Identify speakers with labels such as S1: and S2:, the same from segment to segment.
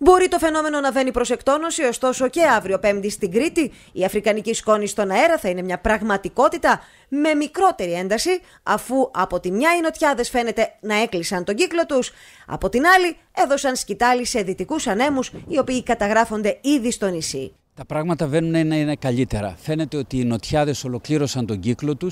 S1: Μπορεί το φαινόμενο να βαίνει προς ωστόσο και αύριο Πέμπτη στην Κρήτη η αφρικανική σκόνη στον αέρα θα είναι μια πραγματικότητα με μικρότερη ένταση, αφού από τη μια οι νοτιάδες φαίνεται να έκλεισαν τον κύκλο τους, από την άλλη έδωσαν σκητάλη σε δυτικούς ανέμους οι οποίοι καταγράφονται ήδη στο νησί.
S2: Τα πράγματα βαίνουν να είναι καλύτερα. Φαίνεται ότι οι νοτιάδες ολοκλήρωσαν τον κύκλο τους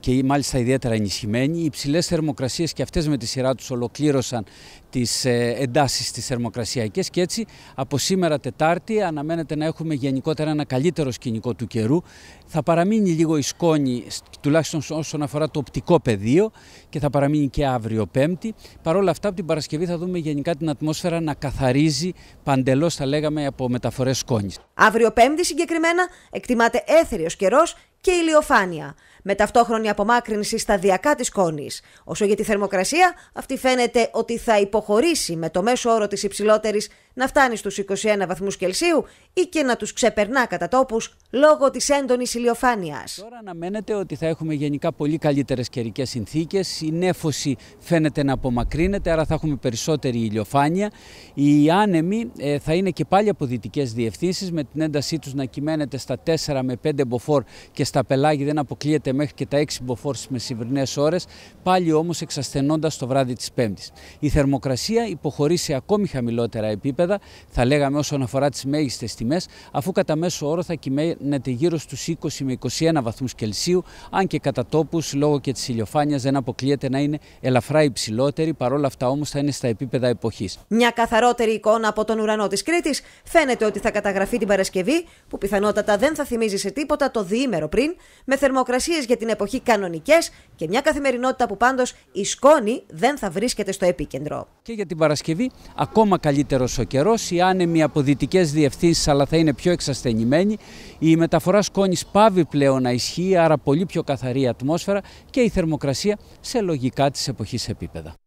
S2: και μάλιστα ιδιαίτερα ενισχυμένοι. Οι υψηλές θερμοκρασίες και αυτές με τη σειρά τους ολοκλήρωσαν τις ε, εντάσεις τις θερμοκρασιακές και έτσι από σήμερα Τετάρτη αναμένεται να έχουμε γενικότερα ένα καλύτερο σκηνικό του καιρού. Θα παραμείνει λίγο η σκόνη, τουλάχιστον όσον αφορά το οπτικό πεδίο και θα παραμείνει και αύριο Πέμπτη. Παρ' όλα αυτά, από την Παρασκευή θα δούμε γενικά την ατμόσφαιρα να καθαρίζει παντελώς, θα λέγαμε, από μεταφορές σκόνης.
S1: Αύριο Πέμπτη συγκεκριμένα εκτιμάται έθριο καιρός και ηλιοφάνεια με ταυτόχρονη απομάκρυνση σταδιακά της σκόνη. Όσο για τη θερμοκρασία, αυτή φαίνεται ότι θα υποχωρήσει με το μέσο όρο της υψηλότερης να φτάνει στους 21 βαθμούς Κελσίου ή και να τους ξεπερνά κατά τόπους λόγω της έντονης ηλιοφάνειας. Τώρα
S2: αναμένεται ότι θα έχουμε γενικά πολύ καλύτερες καιρικές συνθήκες. Η νέφωση φαίνεται να απομακρύνεται, άρα θα έχουμε περισσότερη ηλιοφάνεια. Οι άνεμοι ε, θα είναι και πάλι από δυτικές διευθύνσεις, με την έντασή τους να κυμαίνεται στα 4 με 5 μποφόρ και στα πελάγια δεν αποκλείεται μέχρι και τα 6 μποφόρ με μεσημβρινέ ώρες, πάλι όμως εξασθενώντας το βράδυ της Πέμπτης. Η θερμοκρασία υποχωρεί σε ακόμη χαμηλότερα επίπεδα, θα λέγαμε όσον αφορά τις μέγιστες τιμές, αφού κατά μέσο όρο θα κυμαίνεται γύρω στους 20 με 21 βαθμούς Κελσίου, αν και κατά τόπους λόγω και της ηλιοφάνειας δεν αποκλείεται να είναι ελαφρά υψηλότερη, παρόλα αυτά όμως θα είναι στα επίπεδα εποχής.
S1: Μια καθαρότερη εικόνα από τον ουρανό της Κρήτης φαίνεται ότι θα καταγραφεί την Παρασκευή, που πιθανότατα δεν θα θυμίζει σε τίποτα το διήμερο πριν, με θερμοκρασίες για την εποχή κανονικές και μια καθημερινότητα που πάντως η σκόνη δεν θα βρίσκεται στο επίκεντρο.
S2: Και για την Παρασκευή ακόμα καλύτερος ο καιρός, οι άνεμοι από δυτικές διευθύνσεις, αλλά θα είναι πιο εξασθενημένοι, η μεταφορά σκόνης πάβει πλέον να ισχύει, άρα πολύ πιο καθαρή ατμόσφαιρα και η θερμοκρασία σε λογικά της εποχής επίπεδα.